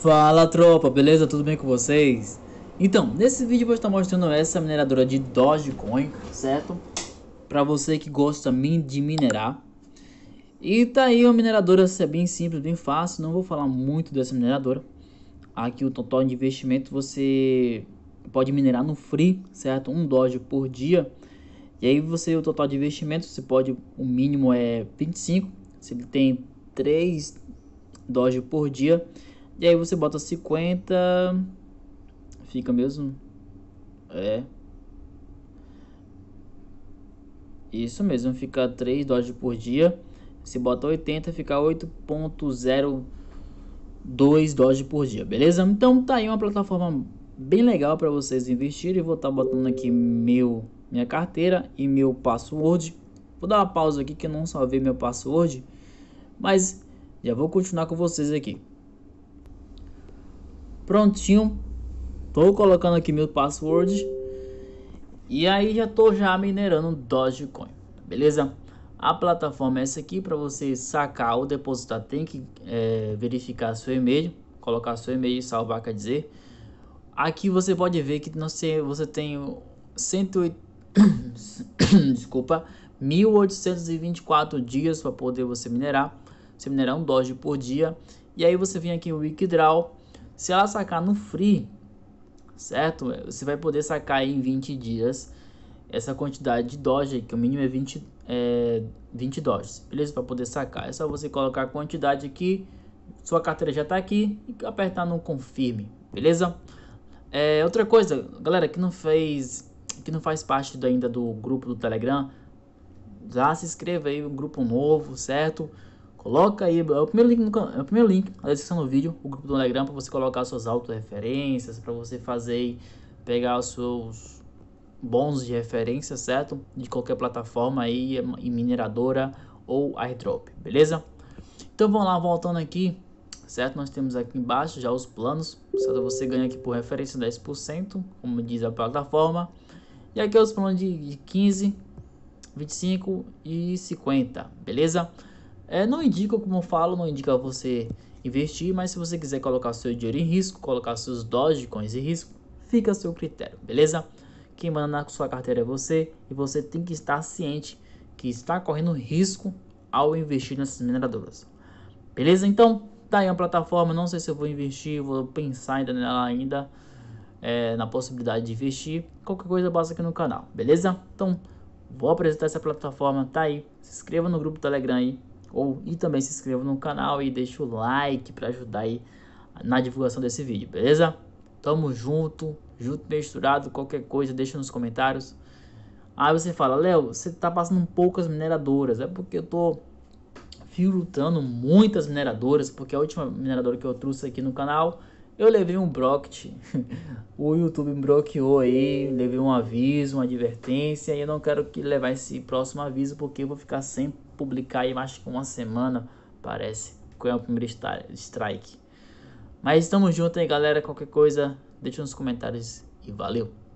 Fala tropa, beleza? Tudo bem com vocês? Então, nesse vídeo eu vou estar mostrando essa mineradora de Dogecoin, certo? Para você que gosta de minerar. E tá aí uma mineradora é bem simples, bem fácil, não vou falar muito dessa mineradora. Aqui o total de investimento você pode minerar no free, certo? Um Doge por dia. E aí você, o total de investimento, você pode, o mínimo é 25, se ele tem 3 Doge por dia e aí você bota 50. Fica mesmo? É. Isso mesmo, fica 3 dólares por dia. Se bota 80, fica 8.02 dólares por dia, beleza? Então tá aí uma plataforma bem legal para vocês investirem. Vou estar tá botando aqui meu minha carteira e meu password. Vou dar uma pausa aqui que eu não salvei meu password, mas já vou continuar com vocês aqui prontinho. Tô colocando aqui meu password. E aí já tô já minerando Dogecoin, beleza? A plataforma é essa aqui para você sacar ou depositar. Tem que é, verificar seu e-mail, colocar seu e-mail e salvar, quer dizer. Aqui você pode ver que você, você tem 108, desculpa, 1824 dias para poder você minerar. Você minerar um Doge por dia. E aí você vem aqui em Wikidraw se ela sacar no free, certo? Você vai poder sacar em 20 dias essa quantidade de Doge, que o mínimo é 20, é, 20 Doges, beleza? Para poder sacar, é só você colocar a quantidade aqui, sua carteira já está aqui e apertar no confirme, beleza? É, outra coisa, galera, que não fez, que não faz parte do, ainda do grupo do Telegram, já se inscreva aí, um grupo novo, certo? Coloca aí, é o primeiro link, no, é o primeiro link na descrição do vídeo, o grupo do Telegram, para você colocar suas autorreferências, para você fazer, pegar os seus bons de referência, certo? De qualquer plataforma aí, em mineradora ou airdrop, beleza? Então vamos lá, voltando aqui, certo? Nós temos aqui embaixo já os planos, certo? Você ganha aqui por referência 10%, como diz a plataforma. E aqui é os planos de, de 15, 25 e 50, beleza? É, não indica, como eu falo, não indica você investir, mas se você quiser colocar seu dinheiro em risco, colocar seus dogecoins em risco, fica a seu critério, beleza? Quem manda na sua carteira é você e você tem que estar ciente que está correndo risco ao investir nessas mineradoras. Beleza? Então, tá aí a plataforma, não sei se eu vou investir, vou pensar ainda nela ainda, é, na possibilidade de investir. Qualquer coisa basta aqui no canal, beleza? Então, vou apresentar essa plataforma, tá aí. Se inscreva no grupo Telegram aí ou e também se inscreva no canal e deixa o like para ajudar aí na divulgação desse vídeo, beleza? Tamo junto, junto misturado, qualquer coisa deixa nos comentários. Aí você fala, Léo, você tá passando poucas mineradoras, é porque eu tô filtrando muitas mineradoras, porque a última mineradora que eu trouxe aqui no canal eu levei um Brocket, o YouTube me bloqueou aí, levei um aviso, uma advertência, e eu não quero que levar esse próximo aviso, porque eu vou ficar sem publicar aí mais que uma semana, parece, com é o primeiro strike. Mas estamos juntos aí, galera, qualquer coisa, deixa nos comentários e valeu!